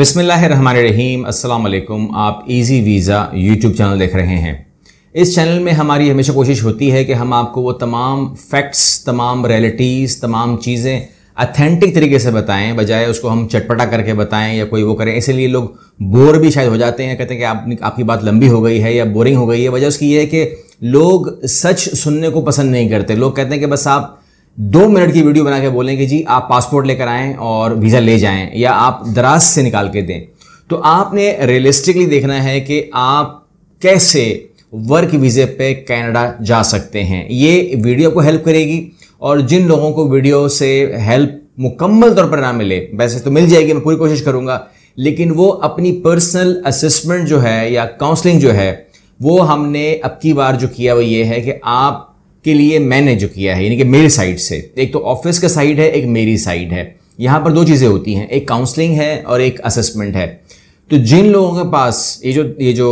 बिसमीम अल्लाम आप इजी वीज़ा यूट्यूब चैनल देख रहे हैं इस चैनल में हमारी हमेशा कोशिश होती है कि हम आपको वो तमाम फैक्ट्स तमाम रियलिटीज़ तमाम चीज़ें अथेंटिक तरीके से बताएं बजाय उसको हम चटपटा करके बताएं या कोई वो करें इसलिए लोग बोर भी शायद हो जाते हैं कहते हैं कि आप, आपकी बात लंबी हो गई है या बोरिंग हो गई है वजह उसकी ये है कि लोग सच सुनने को पसंद नहीं करते लोग कहते हैं कि बस आप दो मिनट की वीडियो बना के बोलें कि जी आप पासपोर्ट लेकर आएं और वीज़ा ले जाएं या आप दराज से निकाल के दें तो आपने रियलिस्टिकली देखना है कि आप कैसे वर्क वीज़े पे कनाडा जा सकते हैं ये वीडियो को हेल्प करेगी और जिन लोगों को वीडियो से हेल्प मुकम्मल तौर पर ना मिले वैसे तो मिल जाएगी मैं पूरी कोशिश करूँगा लेकिन वो अपनी पर्सनल असेसमेंट जो है या काउंसलिंग जो है वो हमने अब की बार जो किया वो ये है कि आप के लिए मैंने जो किया है यानी कि मेरे साइड से एक तो ऑफिस का साइड है एक मेरी साइड है यहाँ पर दो चीज़ें होती हैं एक काउंसलिंग है और एक असेसमेंट है तो जिन लोगों के पास ये जो ये जो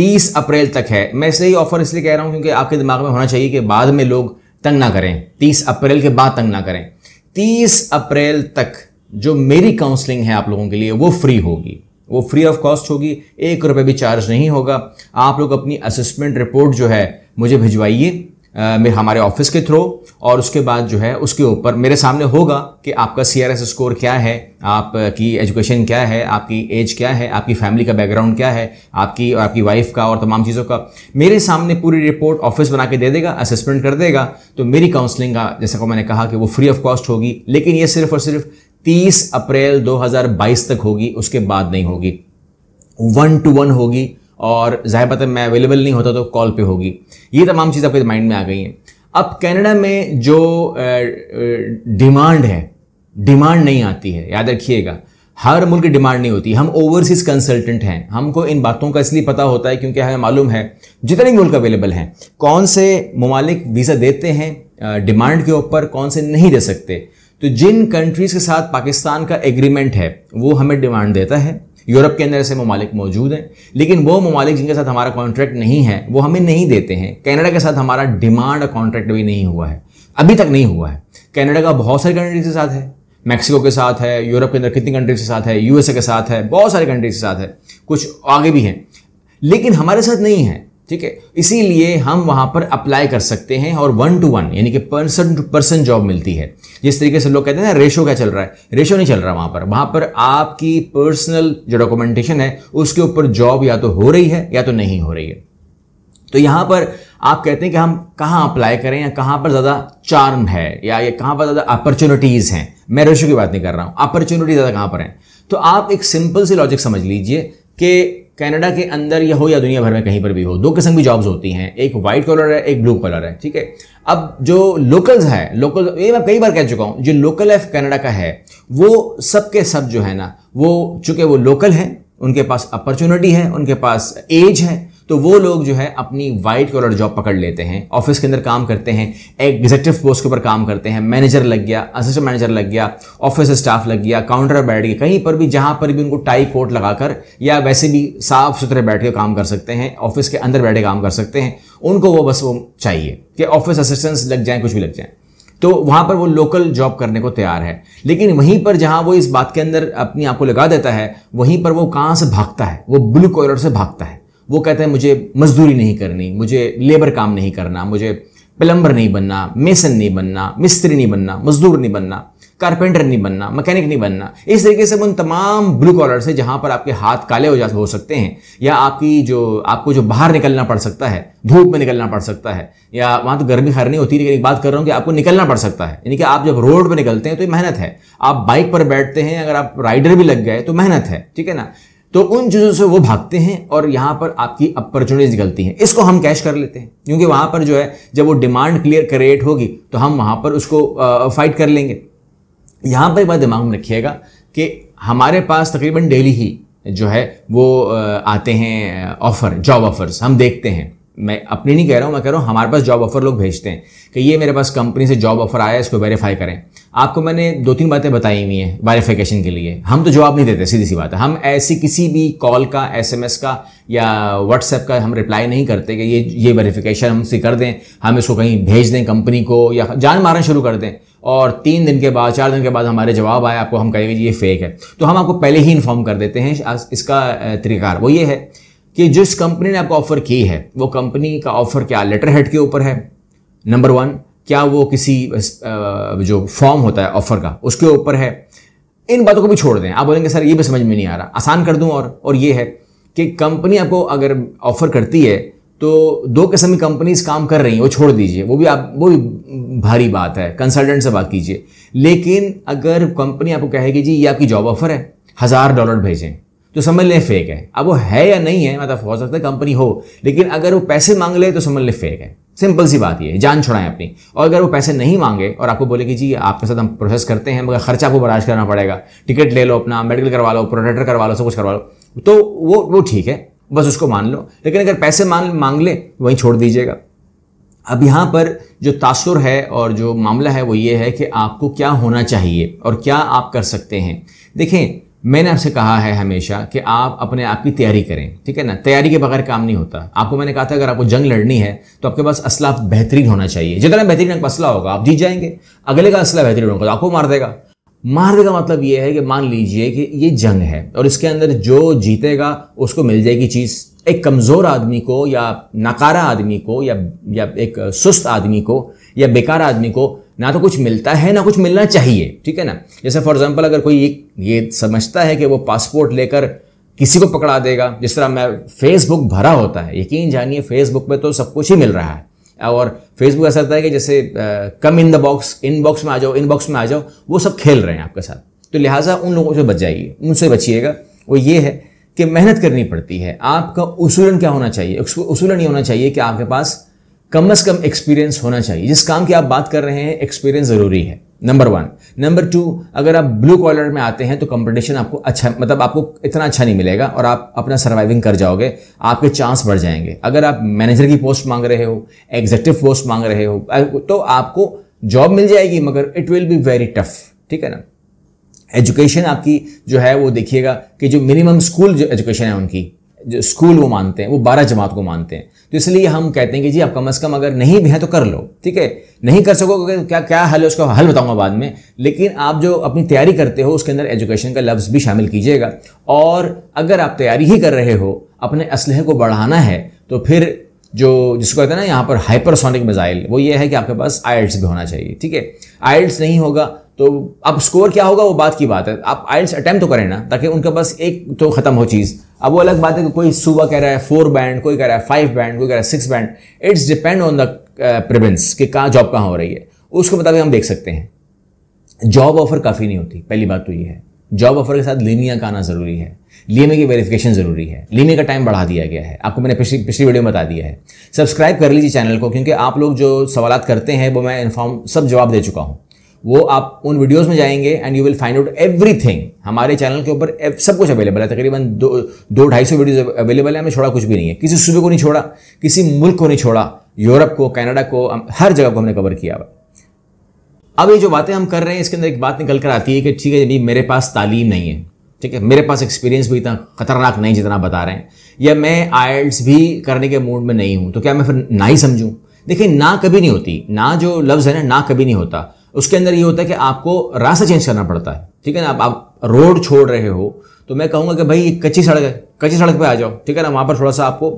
30 अप्रैल तक है मैं इसलिए ऑफर इसलिए कह रहा हूँ क्योंकि आपके दिमाग में होना चाहिए कि बाद में लोग तंग ना करें 30 अप्रैल के बाद तंग ना करें 30 अप्रैल तक जो मेरी काउंसलिंग है आप लोगों के लिए वो फ्री होगी वो फ्री ऑफ कॉस्ट होगी एक रुपये भी चार्ज नहीं होगा आप लोग अपनी असेसमेंट रिपोर्ट जो है मुझे भिजवाइए मेरे हमारे ऑफिस के थ्रू और उसके बाद जो है उसके ऊपर मेरे सामने होगा कि आपका सी स्कोर क्या है आपकी एजुकेशन क्या है आपकी एज क्या है आपकी फैमिली का बैकग्राउंड क्या है आपकी और आपकी वाइफ का और तमाम चीज़ों का मेरे सामने पूरी रिपोर्ट ऑफिस बना के दे देगा असेसमेंट कर देगा तो मेरी काउंसलिंग का जैसा को मैंने कहा कि वो फ्री ऑफ कॉस्ट होगी लेकिन ये सिर्फ और सिर्फ 30 अप्रैल 2022 तक होगी उसके बाद नहीं होगी वन टू वन होगी और ज़ाहिर बात है मैं अवेलेबल नहीं होता तो कॉल पे होगी ये तमाम चीज़ आपके माइंड में आ गई हैं अब कनाडा में जो डिमांड है डिमांड नहीं आती है याद रखिएगा हर मुल्क की डिमांड नहीं होती हम ओवरसीज कंसल्टेंट हैं हमको इन बातों का इसलिए पता होता है क्योंकि हमें मालूम है जितने भी मुल्क अवेलेबल हैं कौन से ममालिक वीज़ा देते हैं डिमांड के ऊपर कौन से नहीं दे सकते तो जिन कंट्रीज़ के साथ पाकिस्तान का एग्रीमेंट है वो हमें डिमांड देता है यूरोप के अंदर ऐसे ममालिक मौजूद हैं लेकिन वो ममालिक जिनके साथ हमारा कॉन्ट्रैक्ट नहीं है वो हमें नहीं देते हैं कनाडा के साथ हमारा डिमांड कॉन्ट्रैक्ट भी नहीं हुआ है अभी तक नहीं हुआ है कनाडा का बहुत सारी कंट्रीज के साथ है मैक्सिको के साथ है यूरोप के अंदर कितनी कंट्रीज के साथ है यूएसए के साथ है बहुत सारी कंट्रीज के साथ है कुछ आगे भी हैं लेकिन हमारे साथ नहीं है ठीक है इसीलिए हम वहां पर अप्लाई कर सकते हैं और वन टू वन यानी कि पर्सन टू पर्सन जॉब मिलती है जिस तरीके से लोग कहते हैं ना रेशो क्या चल रहा है रेशो नहीं चल रहा वहां पर वहां पर आपकी पर्सनल जो डॉक्यूमेंटेशन है उसके ऊपर जॉब या तो हो रही है या तो नहीं हो रही है तो यहां पर आप कहते हैं कि हम कहाँ अप्लाई करें या कहां पर ज़्यादा चार्म है या ये कहां पर ज़्यादा अपॉर्चुनिटीज़ हैं मैं रेशो की बात नहीं कर रहा हूं अपॉर्चुनिटी ज़्यादा कहां पर है तो आप एक सिंपल सी लॉजिक समझ लीजिए कि कनाडा के अंदर या हो या दुनिया भर में कहीं पर भी हो दो किस्म की जॉब्स होती हैं एक वाइट कलर है एक ब्लू कलर है ठीक है अब जो लोकल्स है लोकल ये मैं कई बार कह चुका हूँ जो लोकल एफ कनाडा का है वो सब के सब जो है ना वो चूंकि वो लोकल हैं उनके पास अपॉर्चुनिटी है उनके पास एज है तो वो लोग जो है अपनी वाइट कॉलर जॉब पकड़ लेते हैं ऑफिस के अंदर काम करते हैं एग्जीक्यूटिव पोस्ट के ऊपर काम करते हैं मैनेजर लग गया असिस्टेंट मैनेजर लग गया ऑफिस स्टाफ लग गया काउंटर पर बैठ गया कहीं पर भी जहां पर भी उनको टाई कोट लगाकर या वैसे भी साफ सुथरे बैठ के काम कर सकते हैं ऑफिस के अंदर बैठे काम कर सकते हैं उनको वो बस वो चाहिए कि ऑफिस असिस्टेंस लग जाए कुछ भी लग जाए तो वहाँ पर वो लोकल जॉब करने को तैयार है लेकिन वहीं पर जहाँ वो इस बात के अंदर अपनी आपको लगा देता है वहीं पर वो कहाँ से भागता है वो ब्लू कॉलर से भागता है वो कहते हैं मुझे मजदूरी नहीं करनी मुझे लेबर काम नहीं करना मुझे प्लम्बर नहीं बनना मेसन नहीं बनना मिस्त्री नहीं बनना मजदूर नहीं बनना कारपेंटर नहीं बनना मैकेनिक नहीं बनना इस तरीके से उन तमाम ब्लू कॉलर से जहां पर आपके हाथ काले हो जा हो सकते हैं या आपकी जो आपको जो बाहर निकलना पड़ सकता है धूप में निकलना पड़ सकता है या वहां तो गर्मी हर नहीं होती लेकिन बात कर रहा हूं कि आपको निकलना पड़ सकता है यानी कि आप जब रोड पर निकलते हैं तो ये मेहनत है आप बाइक पर बैठते हैं अगर आप राइडर भी लग गए तो मेहनत है ठीक है ना तो उन चीज़ों से वो भागते हैं और यहाँ पर आपकी अपॉर्चुनिटीज निकलती हैं इसको हम कैश कर लेते हैं क्योंकि वहाँ पर जो है जब वो डिमांड क्लियर क्रिएट होगी तो हम वहाँ पर उसको फाइट कर लेंगे यहाँ पर एक बात दिमाग में रखिएगा कि हमारे पास तकरीबन डेली ही जो है वो आते हैं ऑफ़र जॉब ऑफ़र्स हम देखते हैं मैं अपने नहीं कह रहा हूँ मैं कह रहा हूँ हमारे पास जॉब ऑफ़र लोग भेजते हैं कि ये मेरे पास कंपनी से जॉब ऑफ़र आया है इसको वेरीफाई करें आपको मैंने दो तीन बातें बताई हुई हैं वेरिफिकेशन के लिए हम तो जवाब नहीं देते सीधी सी बात है हम ऐसी किसी भी कॉल का एसएमएस का या व्हाट्सएप का हम रिप्लाई नहीं करते कि ये ये वेरिफिकेशन से कर दें हम इसको कहीं भेज दें कंपनी को या जान मारना शुरू कर दें और तीन दिन के बाद चार दिन के बाद हमारे जवाब आए आपको हम कहेंगे ये फेक है तो हम आपको पहले ही इन्फॉर्म कर देते हैं इसका तरीकार वो ये है कि जिस कंपनी ने आपको ऑफ़र की है वो कंपनी का ऑफ़र क्या लेटर हेड के ऊपर है नंबर वन क्या वो किसी जो फॉर्म होता है ऑफर का उसके ऊपर है इन बातों को भी छोड़ दें आप बोलेंगे सर ये भी समझ में नहीं आ रहा आसान कर दूं और और ये है कि कंपनी आपको अगर ऑफर करती है तो दो किस्म की कंपनीज काम कर रही हैं वो छोड़ दीजिए वो भी आप वो भी भारी बात है कंसल्टेंट से बात कीजिए लेकिन अगर कंपनी आपको कहेगी जी ये आपकी जॉब ऑफर है हज़ार डॉलर भेजें तो समझ लें फेक है अब वो है या नहीं है मतलब हो सकता है कंपनी हो लेकिन अगर वो पैसे मांग ले तो समझ लें फेक है सिंपल सी बात यह है जान छुड़ाएं अपनी और अगर वो पैसे नहीं मांगे और आपको बोले कि जी आपके साथ हम प्रोसेस करते हैं मगर खर्चा आपको बर्दाश्त करना पड़ेगा टिकट ले लो अपना मेडिकल करवा लो प्रोटेक्टर करवा लो सब कुछ करवा लो तो वो वो ठीक है बस उसको मान लो लेकिन अगर पैसे मान मांग ले वहीं छोड़ दीजिएगा अब यहाँ पर जो तासुर है और जो मामला है वो ये है कि आपको क्या होना चाहिए और क्या आप कर सकते हैं देखें मैंने आपसे कहा है हमेशा कि आप अपने आप की तैयारी करें ठीक है ना तैयारी के बगैर काम नहीं होता आपको मैंने कहा था अगर आपको जंग लड़नी है तो आपके पास असला बेहतरीन होना चाहिए जितना बेहतरीन आपका असला होगा आप जीत जाएंगे अगले का असला बेहतरीन होगा तो आपको मार देगा मार देगा मतलब ये है कि मान लीजिए कि ये जंग है और इसके अंदर जो जीतेगा उसको मिल जाएगी चीज़ एक कमज़ोर आदमी को या नकारा आदमी को या या एक सुस्त आदमी को या बेकार आदमी को ना तो कुछ मिलता है ना कुछ मिलना चाहिए ठीक है ना जैसे फॉर एग्जाम्पल अगर कोई ये समझता है कि वो पासपोर्ट लेकर किसी को पकड़ा देगा जिस तरह मैं फेसबुक भरा होता है यकीन जानिए फेसबुक पे तो सब कुछ ही मिल रहा है और फेसबुक ऐसा होता है कि जैसे आ, come in the box in box में आ जाओ इन बॉक्स में आ जाओ वो सब खेल रहे हैं आपके साथ तो लिहाजा उन लोगों से बच जाइए उनसे बचिएगा वो ये है कि मेहनत करनी पड़ती है आपका उसूलन क्या होना चाहिए उसूलन ये होना चाहिए कि आपके पास कम से कम एक्सपीरियंस होना चाहिए जिस काम की आप बात कर रहे हैं एक्सपीरियंस ज़रूरी है नंबर वन नंबर टू अगर आप ब्लू कॉलर में आते हैं तो कंपटीशन आपको अच्छा मतलब आपको इतना अच्छा नहीं मिलेगा और आप अपना सर्वाइविंग कर जाओगे आपके चांस बढ़ जाएंगे अगर आप मैनेजर की पोस्ट मांग रहे हो एग्जेक्टिव पोस्ट मांग रहे हो तो आपको जॉब मिल जाएगी मगर it will be very tough ठीक है ना एजुकेशन आपकी जो है वो देखिएगा कि जो मिनिमम स्कूल जो एजुकेशन है उनकी जो स्कूल वो मानते हैं वो बारह जमात को मानते हैं तो इसलिए हम कहते हैं कि जी आप कम अज़ कम अगर नहीं भी हैं तो कर लो ठीक है नहीं कर क्योंकि तो क्या क्या हल है उसका हल बताऊंगा बाद में लेकिन आप जो अपनी तैयारी करते हो उसके अंदर एजुकेशन का लफ्ज़ भी शामिल कीजिएगा और अगर आप तैयारी ही कर रहे हो अपने असलहे को बढ़ाना है तो फिर जो जिसको कहते हैं ना यहाँ पर हाइपरसोनिक मिज़ाइल वो ये है कि आपके पास आइल्स भी होना चाहिए ठीक है आइल्स नहीं होगा तो अब स्कोर क्या होगा वो बात की बात है आप आइल्स अटैम्प तो करें ना ताकि उनके पास एक तो खत्म हो चीज़ अब वो अलग बात है कि कोई सुबह कह रहा है फोर बैंड कोई कह रहा है फाइव बैंड कोई कह रहा है six band it's depend on the province कि कहाँ जॉब कहाँ हो रही है उसके मुताबिक हम देख सकते हैं जॉब ऑफर काफ़ी नहीं होती पहली बात तो ये है जॉब ऑफर के साथ लीमिया का आना ज़रूरी है लीमे की वेरिफिकेशन ज़रूरी है लीमे का टाइम बढ़ा दिया गया है आपको मैंने पिछली पिछली वीडियो में बता दिया है सब्सक्राइब कर लीजिए चैनल को क्योंकि आप लोग जो सवाल करते हैं वो मैं इन्फॉर्म सब जवाब दे चुका हूँ वो आप उन वीडियोस में जाएंगे and you will find out everything हमारे चैनल के ऊपर सब कुछ अवेलेबल है तकरीबन दो दो ढाई सौ वीडियोज़ अवेलेबल है हमें छोड़ा कुछ भी नहीं है किसी सूबे को नहीं छोड़ा किसी मुल्क को नहीं छोड़ा यूरोप को कनाडा को हर जगह को हमने कवर किया हुआ अब ये जो बातें हम कर रहे हैं इसके अंदर एक बात निकल कर आती है कि ठीक है जी मेरे पास तालीम नहीं है ठीक है मेरे पास एक्सपीरियंस भी इतना खतरनाक नहीं जितना बता रहे हैं या मैं आयल्स भी करने के मूड में नहीं हूँ तो क्या मैं फिर ना ही समझूँ देखिए ना कभी नहीं होती ना जो लफ्ज़ है ना ना कभी नहीं होता उसके अंदर ये होता है कि आपको रास्ता चेंज करना पड़ता है ठीक है ना आप, आप रोड छोड़ रहे हो तो मैं कहूँगा कि भाई कच्ची सड़क है कच्ची सड़क पर आ जाओ ठीक है ना वहाँ पर थोड़ा सा आपको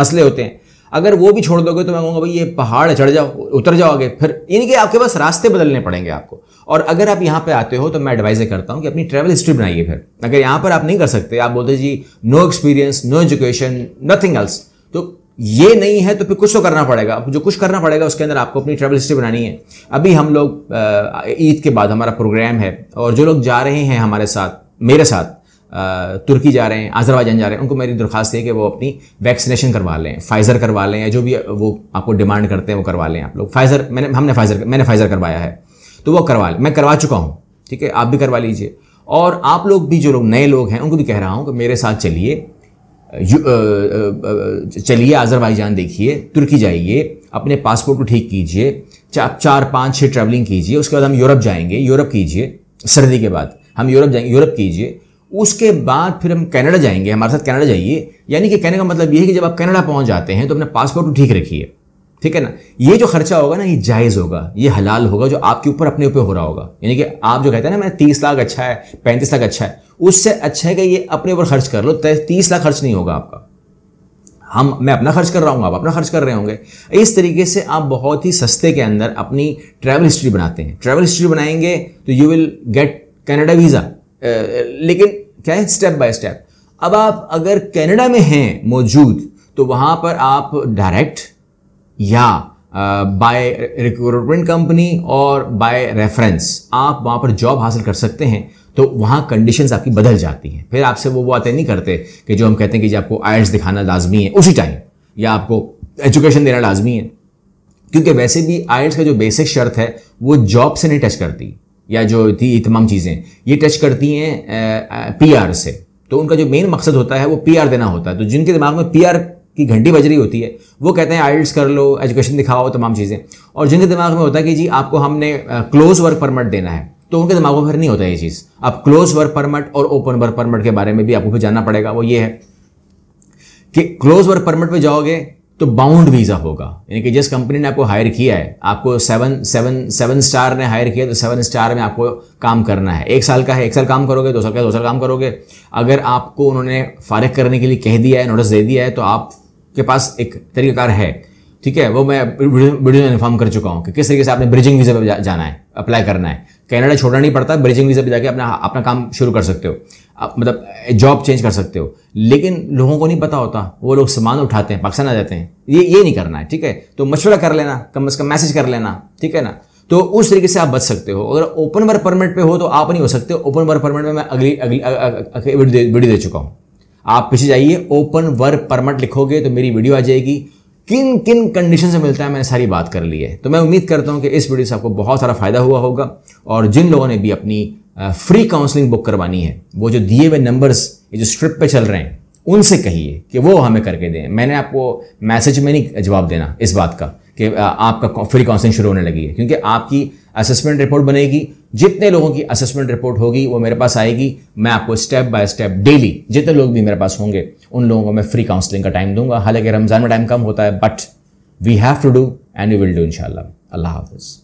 मसले होते हैं अगर वो भी छोड़ दोगे तो मैं कहूँगा भाई ये पहाड़ चढ़ जाओ उतर जाओगे फिर इनके आपके पास रास्ते बदलने पड़ेंगे आपको और अगर आप यहाँ पे आते हो तो मैं एडवाइज़ करता हूँ कि अपनी ट्रैवल हिस्ट्री बनाइए फिर अगर यहाँ पर आप नहीं कर सकते आप बोलते जी no experience no education nothing else तो ये नहीं है तो फिर कुछ तो करना पड़ेगा जो कुछ करना पड़ेगा उसके अंदर आपको अपनी ट्रैवल हिस्ट्री बनानी है अभी हम लोग ईद के बाद हमारा प्रोग्राम है और जो लोग जा रहे हैं हमारे साथ मेरे साथ तुर्की जा रहे हैं आजरबाजान जा रहे हैं उनको मेरी दरख्वास्त है कि वो अपनी वैक्सीनेशन करवा लें फाइज़र करवा लें या जो भी वो आपको डिमांड करते हैं वो करवा लें आप लोग फाइज़र मैंने हमने फाइज़र मैंने फाइज़र करवाया है तो वो करवा लें मैं करवा चुका हूँ ठीक है आप भी करवा लीजिए और आप लोग भी जो लोग नए लोग हैं उनको भी कह रहा हूँ कि मेरे साथ चलिए चलिए आज़रबाईजान देखिए तुर्की जाइए अपने पासपोर्ट को ठीक कीजिए आप चार पाँच छः ट्रैवलिंग कीजिए उसके बाद हम यूरोप जाएंगे यूरोप कीजिए सर्दी के बाद हम यूरोप जाएंगे यूरोप कीजिए उसके बाद फिर हम कनाडा जाएंगे हमारे साथ कनाडा जाइए यानी कि कहने का मतलब ये है कि जब आप कनाडा पहुंच जाते हैं तो अपने पासपोर्ट को ठीक रखिए ठीक है ना ये जो खर्चा होगा ना ये जायज़ होगा ये हलाल होगा जो आपके ऊपर अपने ऊपर हो रहा होगा यानी कि आप जो कहते हैं ना मैंने तीस लाख अच्छा है पैंतीस लाख अच्छा है उससे अच्छा है कि ये अपने ऊपर खर्च कर लो तीस लाख खर्च नहीं होगा आपका हम मैं अपना खर्च कर रहा हूँ आप अपना खर्च कर रहे होंगे इस तरीके से आप बहुत ही सस्ते के अंदर अपनी ट्रैवल हिस्ट्री बनाते हैं ट्रैवल हिस्ट्री बनाएंगे तो you will get Canada visa लेकिन क्या है स्टेप बाय स्टेप अब आप अगर कैनेडा में हैं मौजूद तो वहाँ पर आप डायरेक्ट या बाय रिक्रूटमेंट कंपनी और बाय रेफरेंस आप वहां पर जॉब हासिल कर सकते हैं तो वहां कंडीशंस आपकी बदल जाती हैं फिर आपसे वो बातें नहीं करते कि जो हम कहते हैं कि जी आपको आयर्स दिखाना लाजमी है उसी टाइम या आपको एजुकेशन देना लाजमी है क्योंकि वैसे भी आयर्स का जो बेसिक शर्त है वो जॉब से नहीं टच करती या जो थी तमाम चीज़ें ये टच करती हैं पी आर से तो उनका जो मेन मकसद होता है वो पी आर देना होता है तो जिनके दिमाग में पी आर की घंटी बज रही होती है वो कहते हैं आइल्स कर लो एजुकेशन दिखाओ तमाम चीज़ें और जिनके दिमाग में होता है कि जी आपको हमने क्लोज वर्क परमिट देना है तो उनके दिमाग में फिर नहीं होता ये चीज़ आप क्लोज वर्क परमिट और ओपन वर्क परमिट के बारे में भी आपको फिर जानना पड़ेगा वो ये है कि क्लोज वर्क परमिट पे जाओगे तो बाउंड वीज़ा होगा यानी कि जिस कंपनी ने आपको हायर किया है आपको सेवन सेवन सेवन स्टार ने हायर किया तो सेवन स्टार में आपको काम करना है एक साल का है एक साल काम करोगे दो साल का दो साल काम करोगे अगर आपको उन्होंने फारिग करने के लिए कह दिया है नोटिस दे दिया है तो आप के पास एक तरीकाकार है ठीक है वो मैं वीडियो में इन्फॉर्म कर चुका हूँ कि किस तरीके से आपने ब्रिजिंग वीज़ा पर जाना है अप्लाई करना है कनाडा छोड़ना नहीं पड़ता ब्रिजिंग वीज़ा पर जाके अपना अपना काम शुरू कर सकते हो आप मतलब जॉब चेंज कर सकते हो लेकिन लोगों को नहीं पता होता वो लोग सामान उठाते हैं पाकिस्तान आ जाते हैं ये ये नहीं करना है ठीक है तो मशवरा कर लेना कम अज़ कम मैसेज कर लेना ठीक है ना तो उस तरीके से आप बच सकते हो अगर ओपन वर्क परमिट पे हो तो आप नहीं हो सकते ओपन वर्क परमिट में मैं अगली अगली वीडियो दे चुका हूँ आप पीछे जाइए ओपन वर्क परमिट लिखोगे तो मेरी वीडियो आ जाएगी किन किन कंडीशन से मिलता है मैंने सारी बात कर ली है तो मैं उम्मीद करता हूँ कि इस वीडियो से आपको बहुत सारा फ़ायदा हुआ होगा और जिन लोगों ने भी अपनी फ्री काउंसलिंग बुक करवानी है वो जो दिए हुए नंबर्स ये जो स्ट्रिप पे चल रहे हैं उनसे कहिए कि वो हमें करके दें मैंने आपको मैसेज में नहीं जवाब देना इस बात का कि आपका फ्री काउंसलिंग शुरू होने लगी है क्योंकि आपकी असेसमेंट रिपोर्ट बनेगी जितने लोगों की असेसमेंट रिपोर्ट होगी वो मेरे पास आएगी मैं आपको स्टेप बाय स्टेप डेली जितने लोग भी मेरे पास होंगे उन लोगों को मैं फ्री काउंसलिंग का टाइम दूंगा हालांकि रमज़ान में टाइम कम होता है but we have to do and you will do इनशाला अल्लाह हाफिज़